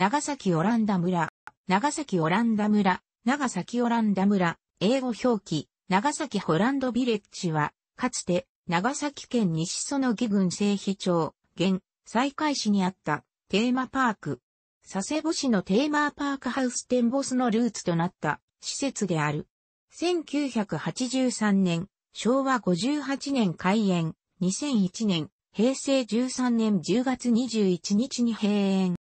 長崎オランダ村、長崎オランダ村、長崎オランダ村、英語表記、長崎ホランドビレッジは、かつて、長崎県西園木郡西比町、現、西海市にあった、テーマパーク。佐世保市のテーマパークハウステンボスのルーツとなった、施設である。1983年、昭和58年開園、2001年、平成13年10月21日に閉園。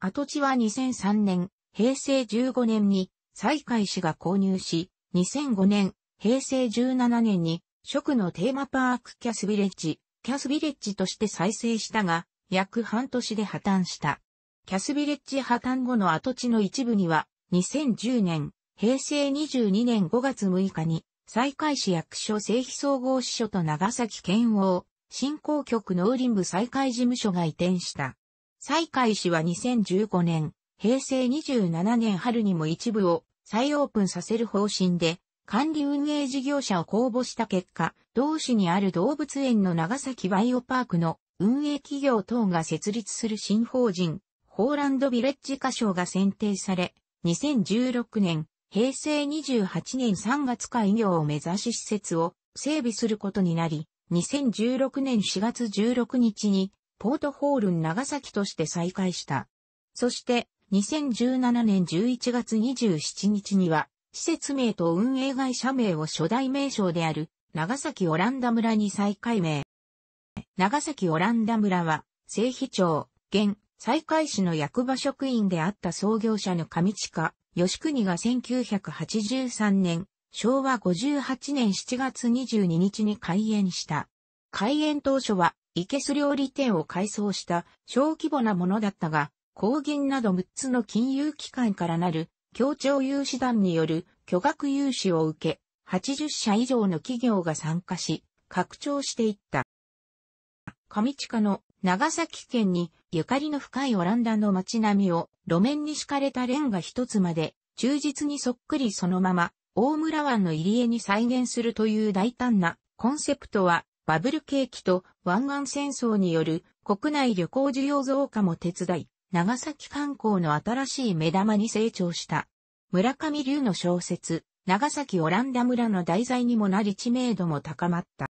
跡地は2003年、平成15年に、西海市が購入し、2005年、平成17年に、食のテーマパークキャスビレッジ、キャスビレッジとして再生したが、約半年で破綻した。キャスビレッジ破綻後の跡地の一部には、2010年、平成22年5月6日に、西海市役所政府総合支所と長崎県央、振興局農林部西海事務所が移転した。西海市は2015年、平成27年春にも一部を再オープンさせる方針で、管理運営事業者を公募した結果、同市にある動物園の長崎バイオパークの運営企業等が設立する新法人、ホーランドビレッジ歌賞が選定され、2016年、平成28年3月開業を目指し施設を整備することになり、2016年4月16日にポートホールン長崎として再開した。そして、2017年11月27日には、施設名と運営会社名を初代名称である、長崎オランダ村に再改名。長崎オランダ村は、正秘町、現、再開市の役場職員であった創業者の上地下、吉国が1983年、昭和58年7月22日に開園した。開園当初は、イケス料理店を改装した小規模なものだったが、公銀など6つの金融機関からなる協調融資団による巨額融資を受け、80社以上の企業が参加し、拡張していった。上地下の長崎県にゆかりの深いオランダの街並みを路面に敷かれたレンガ一つまで忠実にそっくりそのまま大村湾の入り江に再現するという大胆なコンセプトはバブル景気と湾岸戦争による国内旅行需要増加も手伝い、長崎観光の新しい目玉に成長した。村上龍の小説、長崎オランダ村の題材にもなり知名度も高まった。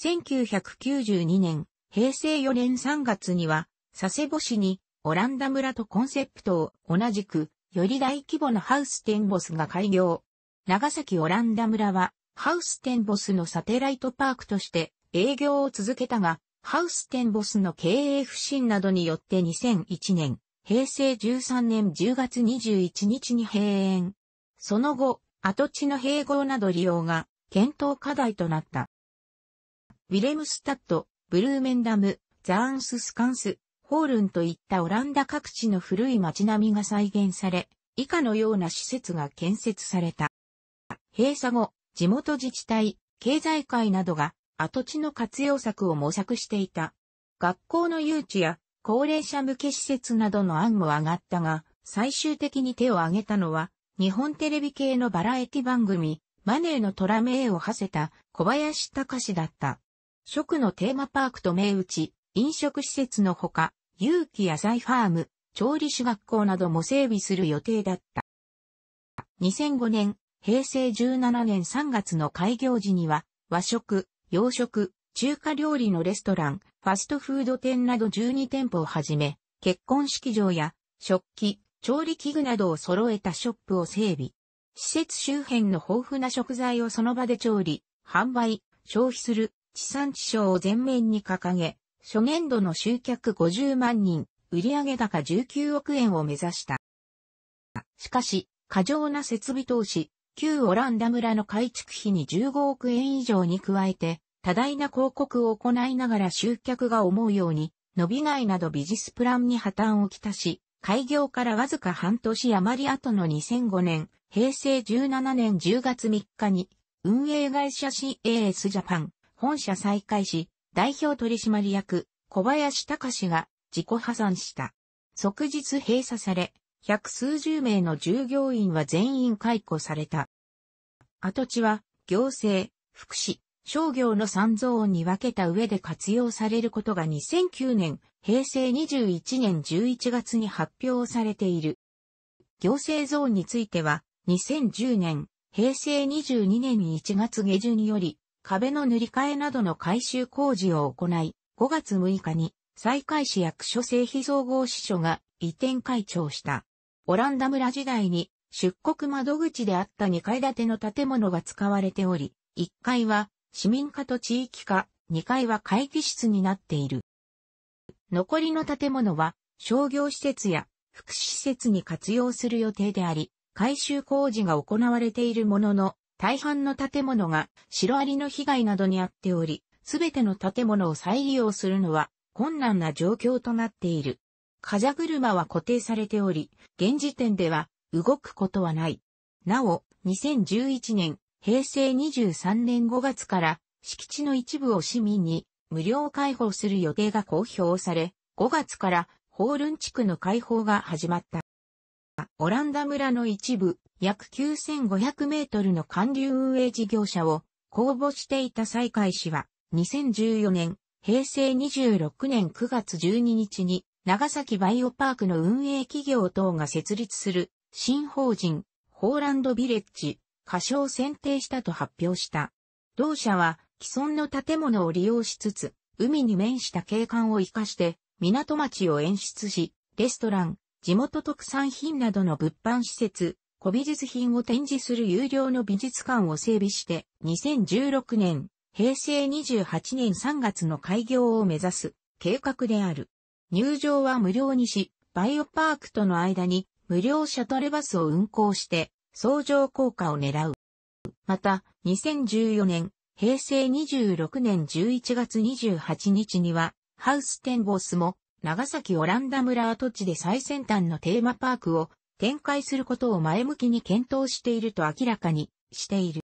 1992年、平成4年3月には、佐世保市にオランダ村とコンセプトを同じく、より大規模なハウステンボスが開業。長崎オランダ村はハウステンボスのサテライトパークとして営業を続けたが、ハウステンボスの経営不振などによって2001年、平成13年10月21日に閉園。その後、跡地の併合など利用が検討課題となった。ウィレムスタッド、ブルーメンダム、ザーンススカンス、ホールンといったオランダ各地の古い街並みが再現され、以下のような施設が建設された。閉鎖後、地元自治体、経済界などが跡地の活用策を模索していた。学校の誘致や高齢者向け施設などの案も上がったが、最終的に手を挙げたのは、日本テレビ系のバラエティ番組、マネーの虎名を馳せた小林隆だった。食のテーマパークと銘打ち、飲食施設のほか、有機野菜ファーム、調理師学校なども整備する予定だった。2005年、平成17年3月の開業時には、和食、洋食、中華料理のレストラン、ファストフード店など12店舗をはじめ、結婚式場や食器、調理器具などを揃えたショップを整備。施設周辺の豊富な食材をその場で調理、販売、消費する地産地消を前面に掲げ、初年度の集客50万人、売上高19億円を目指した。しかし、過剰な設備投資、旧オランダ村の改築費に15億円以上に加えて、多大な広告を行いながら集客が思うように、伸びないなどビジスプランに破綻をきたし、開業からわずか半年余り後の2005年、平成17年10月3日に、運営会社 CAS ジャパン本社再開し、代表取締役小林隆が自己破産した。即日閉鎖され、百数十名の従業員は全員解雇された。跡地は、行政、福祉、商業の三ゾーンに分けた上で活用されることが2009年、平成21年11月に発表されている。行政ゾーンについては、2010年、平成22年1月下旬により、壁の塗り替えなどの改修工事を行い、5月6日に、再開市役所製費総合支所が移転開庁した。オランダ村時代に出国窓口であった2階建ての建物が使われており、1階は市民課と地域課、2階は会議室になっている。残りの建物は商業施設や福祉施設に活用する予定であり、改修工事が行われているものの、大半の建物がシロアリの被害などにあっており、すべての建物を再利用するのは困難な状況となっている。風車は固定されており、現時点では動くことはない。なお、2011年、平成23年5月から敷地の一部を市民に無料開放する予定が公表され、5月からホールン地区の開放が始まった。オランダ村の一部、約9500メートルの管流運営事業者を公募していた再開市は、2014年、平成26年9月12日に長崎バイオパークの運営企業等が設立する新法人、ホーランドビレッジ、仮称選定したと発表した。同社は既存の建物を利用しつつ、海に面した景観を活かして、港町を演出し、レストラン、地元特産品などの物販施設、古美術品を展示する有料の美術館を整備して、2016年、平成28年3月の開業を目指す計画である。入場は無料にし、バイオパークとの間に無料シャトルバスを運行して、相乗効果を狙う。また、2014年、平成26年11月28日には、ハウステンボスも、長崎オランダ村跡地で最先端のテーマパークを展開することを前向きに検討していると明らかにしている。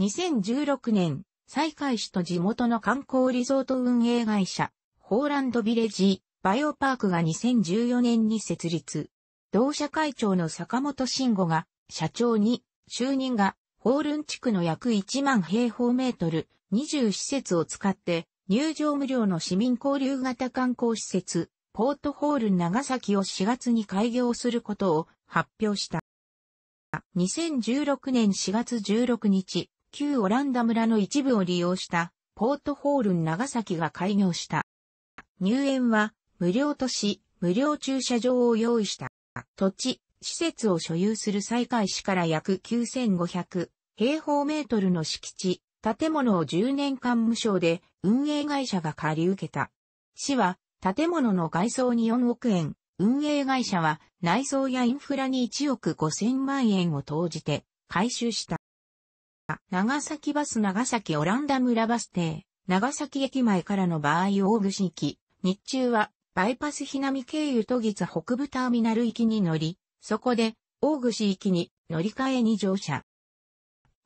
2016年、西海市と地元の観光リゾート運営会社、ホーランドビレッジ、バイオパークが2014年に設立。同社会長の坂本慎吾が社長に就任がホールン地区の約1万平方メートル20施設を使って入場無料の市民交流型観光施設ポートホール長崎を4月に開業することを発表した。2016年4月16日、旧オランダ村の一部を利用したポートホール長崎が開業した。入園は無料とし、無料駐車場を用意した。土地、施設を所有する西海市から約9500平方メートルの敷地、建物を10年間無償で運営会社が借り受けた。市は建物の外装に4億円、運営会社は内装やインフラに1億5千万円を投じて回収した。長崎バス長崎オランダ村バス停、長崎駅前からの場合大串駅、日中はバイパスひなみ経由都立北部ターミナル行きに乗り、そこで大串行きに乗り換えに乗車。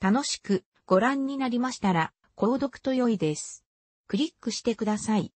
楽しくご覧になりましたら、購読と良いです。クリックしてください。